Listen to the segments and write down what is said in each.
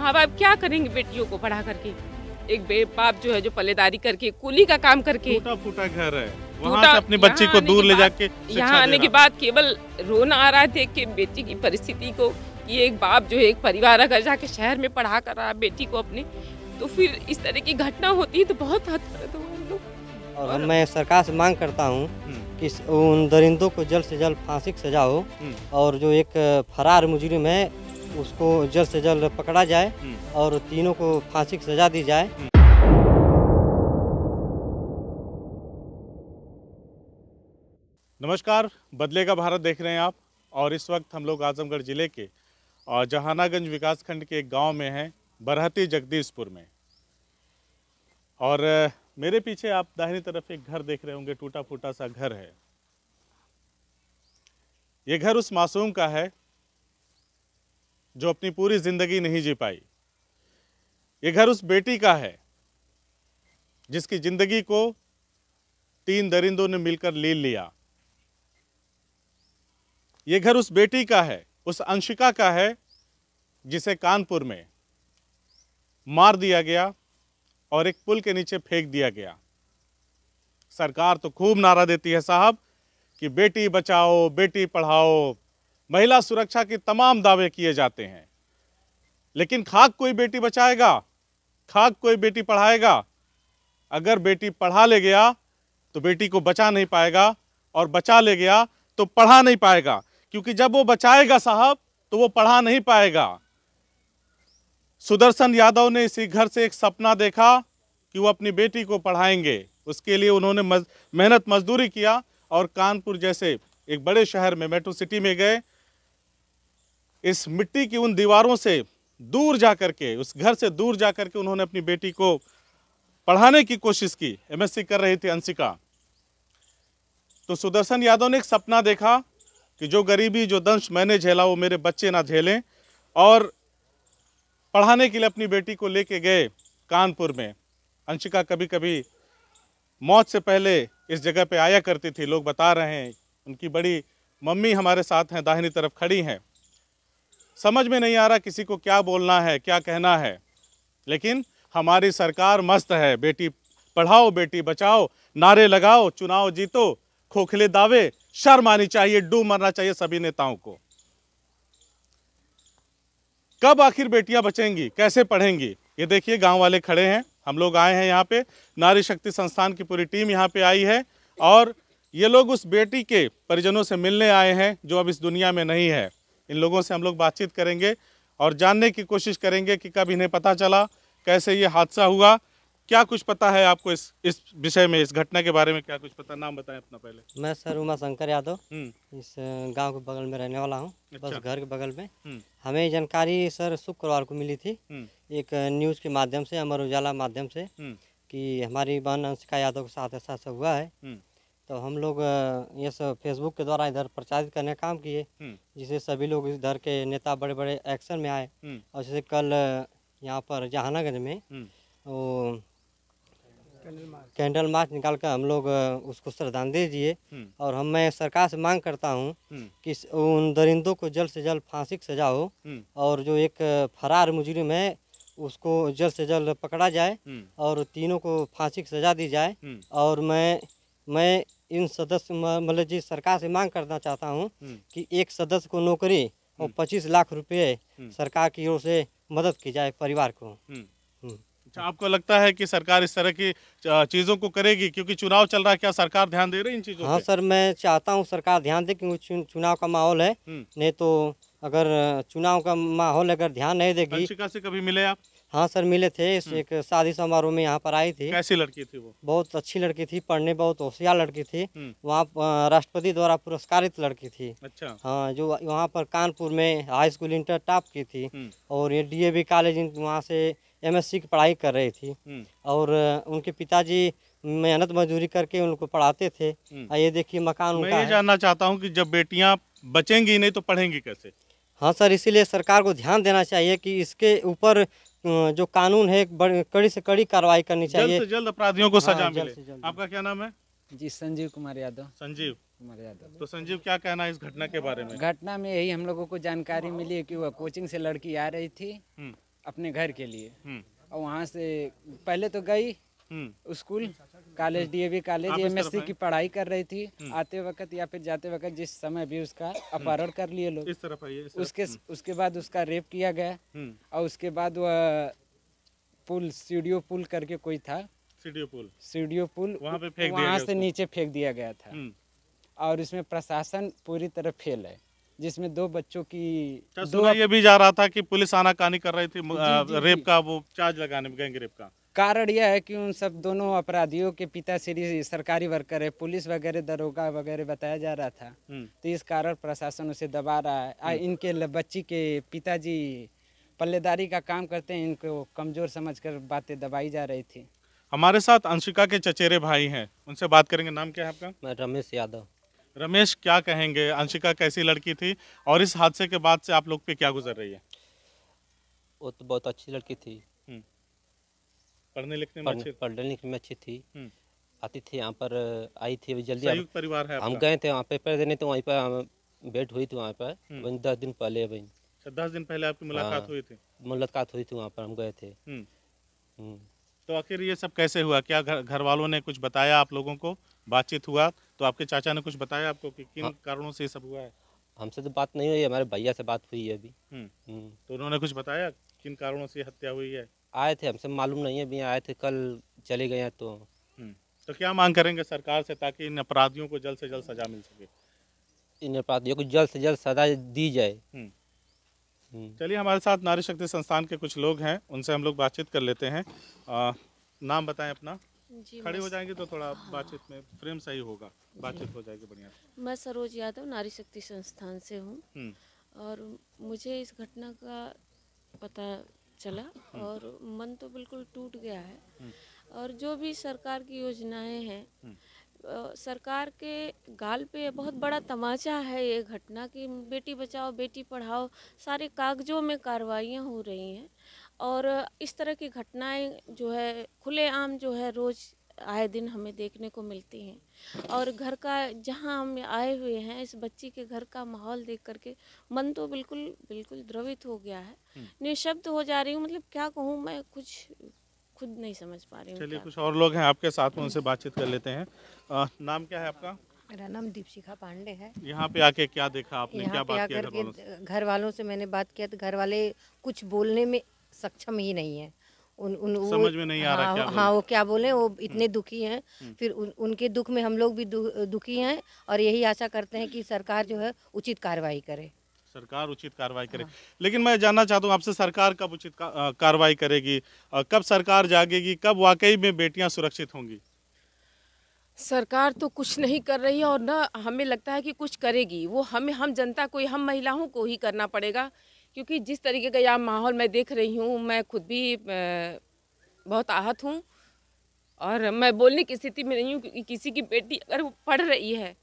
माँ बाप क्या करेंगे बेटियों को पढ़ा करके एक बाप जो है जो पलेदारी करके कुली का काम करके टूटा घर है वहाँ से बच्ची को दूर ले जाके यहाँ आने के बाद केवल रोना आ रहा है देख के बेटी की परिस्थिति को कि एक बाप जो है एक परिवार अगर जाके शहर में पढ़ा कर रहा बेटी को अपने तो फिर इस तरह की घटना होती है तो बहुत हद तो और मैं सरकार से मांग करता हूँ हम्म। कि उन दरिंदों को जल्द से जल्द फांसी की सजा हो हम्म। और जो एक फरार मुजरिम है उसको जल्द से जल्द पकड़ा जाए हम्म। और तीनों को फांसी की सजा दी जाए हम्म। नमस्कार बदले का भारत देख रहे हैं आप और इस वक्त हम लोग आजमगढ़ ज़िले के और जहानागंज विकासखंड के एक गांव में हैं बरहती जगदीशपुर में और मेरे पीछे आप दाहिनी तरफ एक घर देख रहे होंगे टूटा फूटा सा घर है ये घर उस मासूम का है जो अपनी पूरी ज़िंदगी नहीं जी पाई ये घर उस बेटी का है जिसकी ज़िंदगी को तीन दरिंदों ने मिलकर ले लिया ये घर उस बेटी का है उस अंशिका का है जिसे कानपुर में मार दिया गया और एक पुल के नीचे फेंक दिया गया सरकार तो खूब नारा देती है साहब कि बेटी बचाओ बेटी पढ़ाओ महिला सुरक्षा के तमाम दावे किए जाते हैं लेकिन खाक कोई बेटी बचाएगा खाक कोई बेटी पढ़ाएगा अगर बेटी पढ़ा ले गया तो बेटी को बचा नहीं पाएगा और बचा ले गया तो पढ़ा नहीं पाएगा क्योंकि जब वो बचाएगा साहब तो वो पढ़ा नहीं पाएगा सुदर्शन यादव ने इसी घर से एक सपना देखा कि वो अपनी बेटी को पढ़ाएंगे उसके लिए उन्होंने मज, मेहनत मजदूरी किया और कानपुर जैसे एक बड़े शहर में मेट्रो सिटी में गए इस मिट्टी की उन दीवारों से दूर जा कर के उस घर से दूर जा कर के उन्होंने अपनी बेटी को पढ़ाने की कोशिश की एमएससी कर रही थी अंशिका तो सुदर्शन यादव ने एक सपना देखा कि जो गरीबी जो दंश मैंने झेला वो मेरे बच्चे ना झेलें और पढ़ाने के लिए अपनी बेटी को लेके गए कानपुर में अंशिका कभी कभी मौत से पहले इस जगह पे आया करती थी लोग बता रहे हैं उनकी बड़ी मम्मी हमारे साथ हैं दाहिनी तरफ खड़ी हैं समझ में नहीं आ रहा किसी को क्या बोलना है क्या कहना है लेकिन हमारी सरकार मस्त है बेटी पढ़ाओ बेटी बचाओ नारे लगाओ चुनाव जीतो खोखले दावे शर्म आनी चाहिए डूब मरना चाहिए सभी नेताओं को कब आखिर बेटियां बचेंगी कैसे पढ़ेंगी ये देखिए गांव वाले खड़े हैं हम लोग आए हैं यहाँ पे नारी शक्ति संस्थान की पूरी टीम यहाँ पे आई है और ये लोग उस बेटी के परिजनों से मिलने आए हैं जो अब इस दुनिया में नहीं है इन लोगों से हम लोग बातचीत करेंगे और जानने की कोशिश करेंगे कि कब इन्हें पता चला कैसे ये हादसा हुआ क्या कुछ पता है आपको इस इस विषय में इस घटना के बारे में क्या कुछ पता नाम बताएं अपना पहले मैं सर उमा शंकर यादव हम्म। इस गांव के बगल में रहने वाला हूँ अच्छा। बस घर के बगल में हम्म। हमें जानकारी सर शुक्रवार को मिली थी हम्म। एक न्यूज़ के माध्यम से अमर उजाला माध्यम से कि हमारी बहन अंशिका यादव के साथ ऐसा हुआ है तो हम लोग ये सब फेसबुक के द्वारा इधर प्रचारित करने काम किए हम्म। जिसे सभी लोग इधर के नेता बड़े बड़े एक्शन में आए हम्म। और जैसे कल यहाँ पर जहानागंज में हम्म। वो कैंडल मार्च निकाल कर हम लोग उसको श्रद्धांजलि दिए और हम मैं सरकार से मांग करता हूँ कि उन दरिंदों को जल्द से जल्द फांसी की सजा हो और जो एक फरार मुजरिम है उसको जल्द से जल्द पकड़ा जाए और तीनों को फांसी की सजा दी जाए और मैं मैं इन सदस्य मतलब जी सरकार से मांग करना चाहता हूँ हम्म। कि एक सदस्य को नौकरी और हम्म। पच्चीस लाख रुपए हम्म। सरकार की ओर से मदद की जाए परिवार को अच्छा आपको लगता है कि सरकार इस तरह की चीज़ों को करेगी क्योंकि चुनाव चल रहा है क्या सरकार ध्यान दे रही है इन चीज़ों हाँ सर मैं चाहता हूँ सरकार ध्यान दे क्योंकि चुनाव का माहौल है नहीं तो अगर चुनाव का माहौल अगर ध्यान नहीं देगी से कभी मिले आप हाँ सर मिले थे हम्म। एक शादी समारोह में यहाँ पर आई थी कैसी लड़की थी वो बहुत अच्छी लड़की थी पढ़ने बहुत होशियार लड़की थी हम्म। वहाँ राष्ट्रपति द्वारा पुरस्कारित लड़की थी अच्छा हाँ जो वहाँ पर कानपुर में हाई स्कूल इंटर टॉप की थी हम्म। और ये डीएवी कॉलेज वहाँ से एमएससी की पढ़ाई कर रही थी और उनके पिताजी मेहनत मजदूरी करके उनको पढ़ाते थे ये देखिए मकान उनका मैं ये जानना चाहता हूँ कि जब बेटियाँ बचेंगी नहीं तो पढ़ेंगी कैसे हाँ सर इसीलिए सरकार को ध्यान देना चाहिए कि इसके ऊपर जो कानून है कड़ी से कड़ी कार्रवाई करनी चाहिए जल्द से जल्द अपराधियों को हाँ, सजा हाँ, मिले आपका क्या नाम है जी संजीव कुमार यादव संजीव कुमार यादव तो संजीव क्या कहना है इस घटना के बारे में घटना में यही हम लोगों को जानकारी मिली है कि वह कोचिंग से लड़की आ रही थी हम्म। अपने घर के लिए हम्म। और वहाँ से पहले तो गई हम्म। स्कूल कॉलेज हम्म। डीएवी कॉलेज एमएससी की पढ़ाई कर रही थी हम्म। आते वक्त या फिर जाते वक्त जिस समय भी उसका हम्म। अपहरण कर लिए लोग इस तरफ आइए उसके उसके बाद उसका रेप किया गया और उसके बाद वह पुल सीडियो पुल करके कोई था सीडियो पुल सीडियो पुल वहाँ पे फेंक वहाँ से नीचे फेंक दिया गया था और इसमें प्रशासन पूरी तरह फेल है जिसमें दो बच्चों की अच्छा, दो ये भी जा रहा था कि पुलिस आनाकानी कर रही थी जी, जी, रेप जी, का वो चार्ज लगाने में गैंग रेप का कारण यह है कि उन सब दोनों अपराधियों के पिता श्री सरकारी वर्कर है पुलिस वगैरह दरोगा वगैरह बताया जा रहा था हम्म। तो इस कारण प्रशासन उसे दबा रहा है आ, हम्म। इनके बच्ची के पिताजी पल्लेदारी का काम करते हैं इनको कमज़ोर समझकर बातें दबाई जा रही थी हमारे साथ अंशिका के चचेरे भाई हैं उनसे बात करेंगे नाम क्या है आपका मैं रमेश यादव रमेश क्या कहेंगे अंशिका कैसी लड़की थी और इस हादसे के बाद से आप लोग पे क्या गुजर रही है वो तो बहुत अच्छी लड़की थी पढ़ने लिखने में अच्छी पढ़ने लिखने में अच्छी थी हम्म। आती थी यहाँ पर आई थी जल्दी परिवार है हम गए थे वहाँ पेपर देने तो वहीं पर भेंट हुई थी वहाँ पर हम्म। वही दस दिन पहले वही अच्छा, दस दिन पहले आपकी मुलाकात हाँ। हुई थी मुलाकात हुई थी वहाँ पर हम गए थे हम्म। तो आखिर ये सब कैसे हुआ क्या घर घर वालों ने कुछ बताया आप लोगों को बातचीत हुआ तो आपके चाचा ने कुछ बताया आपको कि किन हाँ। कारणों से ये सब हुआ है हमसे तो बात नहीं हुई हमारे भैया से बात हुई है अभी तो उन्होंने कुछ बताया किन कारणों से हत्या हुई है आए थे हमसे मालूम नहीं है अभी आए थे कल चले गए हैं तो हम्म, तो क्या मांग करेंगे सरकार से ताकि इन अपराधियों को जल्द से जल्द सजा मिल सके इन अपराधियों को जल्द से जल्द सजा दी जाए हम्म। हम्म। चलिए हमारे साथ नारी शक्ति संस्थान के कुछ लोग हैं उनसे हम लोग बातचीत कर लेते हैं आ, नाम बताएं अपना खड़े हो जाएंगे तो थोड़ा हाँ। बातचीत में फ्रेम सही होगा बातचीत हो जाएगी बढ़िया मैं सरोज यादव नारी शक्ति संस्थान से हूँ और मुझे इस घटना का पता चला हम्म। और मन तो बिल्कुल टूट गया है हम्म। और जो भी सरकार की योजनाएं हैं हम्म। सरकार के गाल पे बहुत बड़ा तमाचा है ये घटना कि बेटी बचाओ बेटी पढ़ाओ सारे कागजों में कार्रवाइयाँ हो रही हैं और इस तरह की घटनाएं जो है खुलेआम जो है रोज़ आए दिन हमें देखने को मिलती हैं और घर का जहाँ हम आए हुए हैं इस बच्ची के घर का माहौल देख करके मन तो बिल्कुल बिल्कुल द्रवित हो गया है हम्म। निःशब्द हो जा रही हूँ मतलब क्या कहूँ मैं कुछ खुद नहीं समझ पा रही हूँ चलिए कुछ और लोग हैं आपके साथ में उनसे बातचीत कर लेते हैं आ, नाम क्या है आपका मेरा नाम दीपशिखा पांडे है यहाँ पे आके क्या देखा आपने क्या बात किया घर वालों से मैंने बात किया तो घर वाले कुछ बोलने में सक्षम ही नहीं है उन उन समझ वो, में नहीं आ रहा हाँ, क्या हाँ वो क्या बोले वो हम्म। इतने दुखी हैं हम्म। फिर उ, उनके दुख में हम लोग भी दु, दुखी हैं और यही आशा करते हैं कि सरकार जो है उचित कार्रवाई करे सरकार उचित कार्रवाई करे हाँ। लेकिन मैं जानना चाहता हूँ आपसे सरकार कब उचित कार्रवाई करेगी कब सरकार जागेगी कब वाकई में बेटियाँ सुरक्षित होंगी सरकार तो कुछ नहीं कर रही है और ना हमें लगता है कि कुछ करेगी वो हमें हम जनता को हम महिलाओं को ही करना पड़ेगा क्योंकि जिस तरीके का यहाँ माहौल मैं देख रही हूँ मैं खुद भी बहुत आहत हूँ और मैं बोलने की स्थिति में नहीं हूँ क्योंकि किसी की बेटी अगर वो पढ़ रही है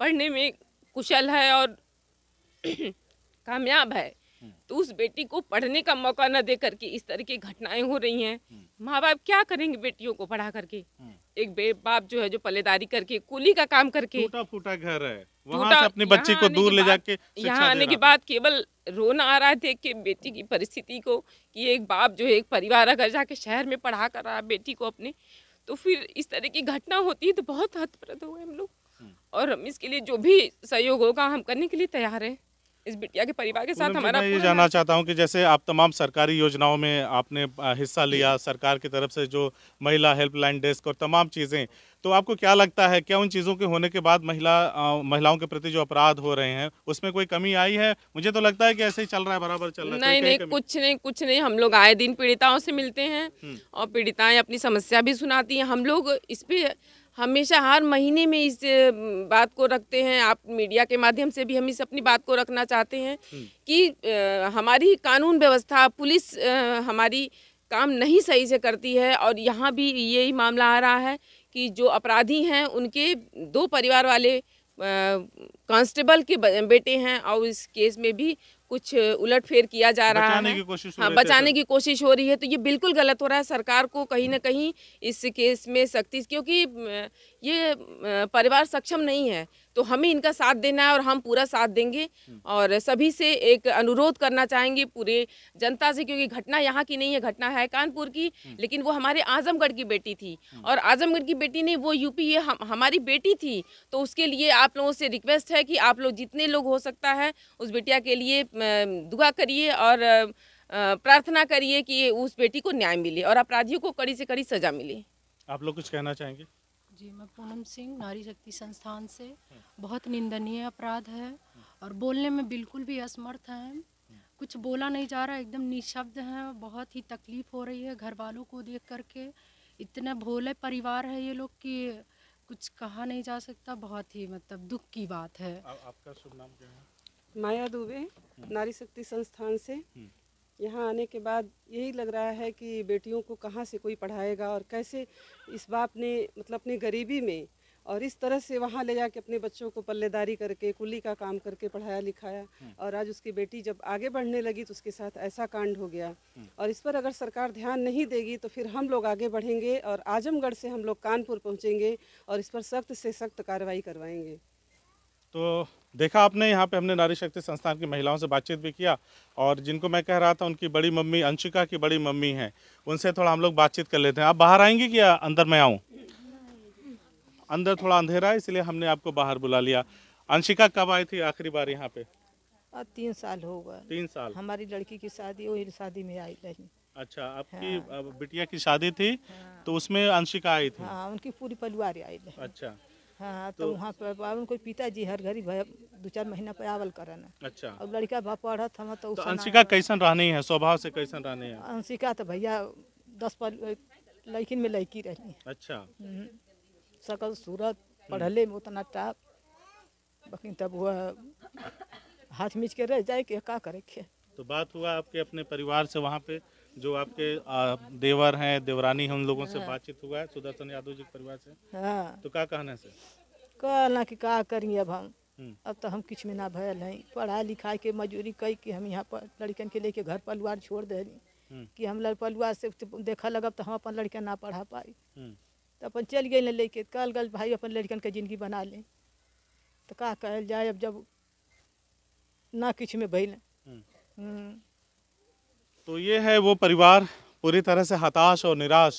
पढ़ने में कुशल है और कामयाब है तो उस बेटी को पढ़ने का मौका न दे करके इस तरह की घटनाएं हो रही हैं माँ बाप क्या करेंगे बेटियों को पढ़ा करके हम्म। एक बाप जो है जो पलेदारी करके कूली का काम करके टूटा फूटा घर है वहाँ से अपने बच्चे को दूर ले जाके यहाँ आने के बाद केवल रोना आ रहा है देख के बेटी की परिस्थिति को कि एक बाप जो है एक परिवार अगर जाके शहर में पढ़ा कर रहा है बेटी को अपने तो फिर इस तरह की घटना होती है तो बहुत हतप्रद हो गए हम लोग हम्म। और हम इसके लिए जो भी सहयोग होगा हम करने के लिए तैयार हैं इस बिटिया के परिवार के साथ हमारा मैं ये जानना चाहता हूँ कि जैसे आप तमाम सरकारी योजनाओं में आपने हिस्सा लिया सरकार की तरफ से जो महिला हेल्पलाइन डेस्क और तमाम चीज़ें तो आपको क्या लगता है क्या उन चीज़ों के होने के बाद महिला आ, महिलाओं के प्रति जो अपराध हो रहे हैं उसमें कोई कमी आई है मुझे तो लगता है कि ऐसे ही चल रहा है बराबर चल रहा है तो नहीं नहीं कुछ नहीं कुछ नहीं हम लोग आए दिन पीड़िताओं से मिलते हैं हम्म। और पीड़िताएं अपनी समस्या भी सुनाती हैं हम लोग इस पर हमेशा हर महीने में इस बात को रखते हैं आप मीडिया के माध्यम से भी हम इस अपनी बात को रखना चाहते हैं हम्म। कि हमारी कानून व्यवस्था पुलिस हमारी काम नहीं सही से करती है और यहाँ भी यही मामला आ रहा है कि जो अपराधी हैं उनके दो परिवार वाले कांस्टेबल के बेटे हैं और इस केस में भी कुछ उलट फेर किया जा रहा है की कोशिश हाँ बचाने की कोशिश हो रही है तो ये बिल्कुल गलत हो रहा है सरकार को कहीं ना कहीं इस केस में सख्ती क्योंकि ये परिवार सक्षम नहीं है तो हमें इनका साथ देना है और हम पूरा साथ देंगे और सभी से एक अनुरोध करना चाहेंगे पूरे जनता से क्योंकि घटना यहाँ की नहीं है घटना है कानपुर की लेकिन वो हमारे आजमगढ़ की बेटी थी और आजमगढ़ की बेटी नहीं वो यूपी ये हम, हमारी बेटी थी तो उसके लिए आप लोगों से रिक्वेस्ट है कि आप लोग जितने लोग हो सकता है उस बेटिया के लिए दुआ करिए और प्रार्थना करिए कि उस बेटी को न्याय मिले और अपराधियों को कड़ी से कड़ी सजा मिले आप लोग कुछ कहना चाहेंगे जी मैं पूनम सिंह नारी शक्ति संस्थान से बहुत निंदनीय अपराध है और बोलने में बिल्कुल भी असमर्थ हैं कुछ बोला नहीं जा रहा एकदम निःशब्द हैं बहुत ही तकलीफ़ हो रही है घर वालों को देख करके इतने भोले परिवार है ये लोग कि कुछ कहा नहीं जा सकता बहुत ही मतलब दुख की बात है आपका शुभ नाम क्या है माया दुबे हम्म। नारी शक्ति संस्थान से हम्म। यहाँ आने के बाद यही लग रहा है कि बेटियों को कहाँ से कोई पढ़ाएगा और कैसे इस बाप ने मतलब अपनी गरीबी में और इस तरह से वहाँ ले जाके अपने बच्चों को पल्लेदारी करके कुली का काम करके पढ़ाया लिखाया हम्म। और आज उसकी बेटी जब आगे बढ़ने लगी तो उसके साथ ऐसा कांड हो गया हम्म। और इस पर अगर सरकार ध्यान नहीं देगी तो फिर हम लोग आगे बढ़ेंगे और आजमगढ़ से हम लोग कानपुर पहुँचेंगे और इस पर सख्त से सख्त कार्रवाई करवाएंगे तो देखा आपने यहाँ पे हमने नारी शक्ति संस्थान की महिलाओं से बातचीत भी किया और जिनको मैं कह रहा था उनकी बड़ी मम्मी अंशिका की बड़ी मम्मी हैं उनसे थोड़ा हम लोग बातचीत कर लेते हैं आप बाहर आएंगे कि अंदर मैं आऊँ अंदर थोड़ा अंधेरा है इसलिए हमने आपको बाहर बुला लिया अंशिका कब आई थी आखिरी बार यहाँ पे तीन साल हो गए तीन साल हमारी लड़की की शादी वही शादी में आई रही अच्छा आपकी हाँ। बिटिया की शादी थी हाँ। तो उसमें अंशिका आई थी हाँ, उनकी पूरी परिवार आई अच्छा हाँ, हाँ तो, तो वहाँ पर उनको पिताजी हर घड़ी दो चार महीना पे आवल कर अच्छा और लड़का बा पढ़त हम तो, तो अंशिका कैसन रहने है स्वभाव से कैसन रहने है अंशिका तो भैया दस पर लड़किन में लड़की रही अच्छा हम्म। सकल सूरत पढ़ले में उतना टाप बाकी तब वह हाथ मिच के रह जाए कि का करे के तो बात हुआ आपके अपने परिवार से वहाँ पे जो आपके देवर हैं देवरानी हैं उन लोगों से बातचीत हुआ है सुदर्शन यादव जी परिवार से हाँ तो क्या कहना से कहना कि का करी अब हम हम्म। अब तो हम किछ में ना भयल है पढ़ाई लिखाई के मजदूरी कई के हम यहाँ पर लड़कन के लेके घर परिवार छोड़ दे हम्म। कि हम परिवार से देखा लगब तो हम अपन लड़कन ना पढ़ा पाई हम्म। तो अपन चल गए ना लेके कल गल भाई अपन लड़कन के जिंदगी बना लें तो कहा कहल जाए अब जब ना कि में भैल तो ये है वो परिवार पूरी तरह से हताश और निराश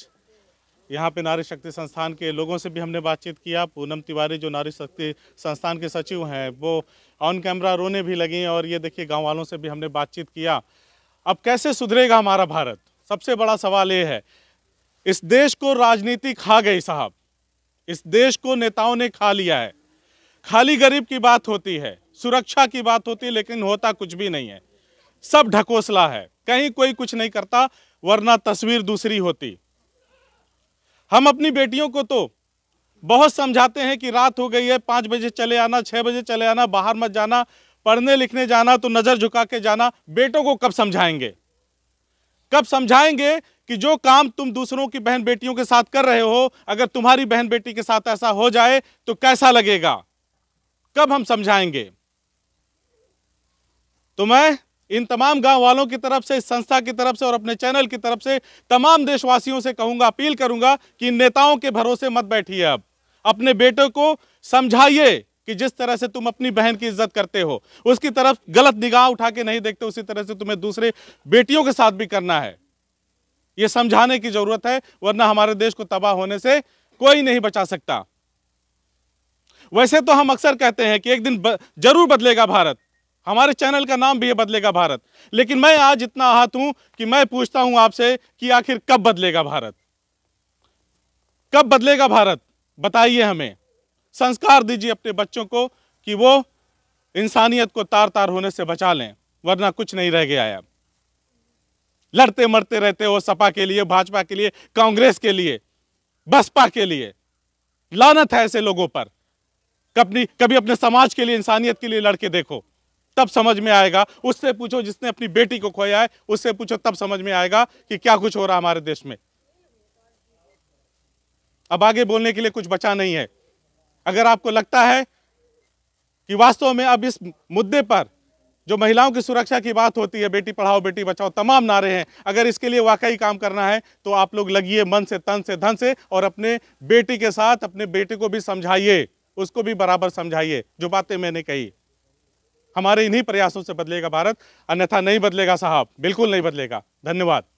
यहाँ पे नारी शक्ति संस्थान के लोगों से भी हमने बातचीत किया पूनम तिवारी जो नारी शक्ति संस्थान के सचिव हैं वो ऑन कैमरा रोने भी लगी और ये देखिए गाँव वालों से भी हमने बातचीत किया अब कैसे सुधरेगा हमारा भारत सबसे बड़ा सवाल ये है इस देश को राजनीति खा गई साहब इस देश को नेताओं ने खा लिया है खाली गरीब की बात होती है सुरक्षा की बात होती है लेकिन होता कुछ भी नहीं है सब ढकोसला है कहीं कोई कुछ नहीं करता वरना तस्वीर दूसरी होती हम अपनी बेटियों को तो बहुत समझाते हैं कि रात हो गई है पाँच बजे चले आना छः बजे चले आना बाहर मत जाना पढ़ने लिखने जाना तो नज़र झुका के जाना बेटों को कब समझाएंगे कब समझाएंगे कि जो काम तुम दूसरों की बहन बेटियों के साथ कर रहे हो अगर तुम्हारी बहन बेटी के साथ ऐसा हो जाए तो कैसा लगेगा कब हम समझाएंगे तो मैं इन तमाम गांव वालों की तरफ से इस संस्था की तरफ से और अपने चैनल की तरफ से तमाम देशवासियों से कहूंगा अपील करूंगा कि नेताओं के भरोसे मत बैठिए अब अपने बेटों को समझाइए कि जिस तरह से तुम अपनी बहन की इज्जत करते हो उसकी तरफ गलत निगाह उठा के नहीं देखते उसी तरह से तुम्हें दूसरे बेटियों के साथ भी करना है यह समझाने की जरूरत है वरना हमारे देश को तबाह होने से कोई नहीं बचा सकता वैसे तो हम अक्सर कहते हैं कि एक दिन जरूर बदलेगा भारत हमारे चैनल का नाम भी है बदलेगा भारत लेकिन मैं आज इतना आहत हूं कि मैं पूछता हूं आपसे कि आखिर कब बदलेगा भारत कब बदलेगा भारत बताइए हमें संस्कार दीजिए अपने बच्चों को कि वो इंसानियत को तार तार होने से बचा लें वरना कुछ नहीं रह गया है लड़ते मरते रहते हो सपा के लिए भाजपा के लिए कांग्रेस के लिए बसपा के लिए लानत है ऐसे लोगों पर कभी कभी अपने समाज के लिए इंसानियत के लिए लड़के देखो तब समझ में आएगा उससे पूछो जिसने अपनी बेटी को खोया है उससे पूछो तब समझ में आएगा कि क्या कुछ हो रहा हमारे देश में अब आगे बोलने के लिए कुछ बचा नहीं है अगर आपको लगता है कि वास्तव में अब इस मुद्दे पर जो महिलाओं की सुरक्षा की बात होती है बेटी पढ़ाओ बेटी बचाओ तमाम नारे हैं अगर इसके लिए वाकई काम करना है तो आप लोग लगिए मन से तन से धन से और अपने बेटी के साथ अपने बेटे को भी समझाइए उसको भी बराबर समझाइए जो बातें मैंने कही हमारे इन्हीं प्रयासों से बदलेगा भारत अन्यथा नहीं बदलेगा साहब बिल्कुल नहीं बदलेगा धन्यवाद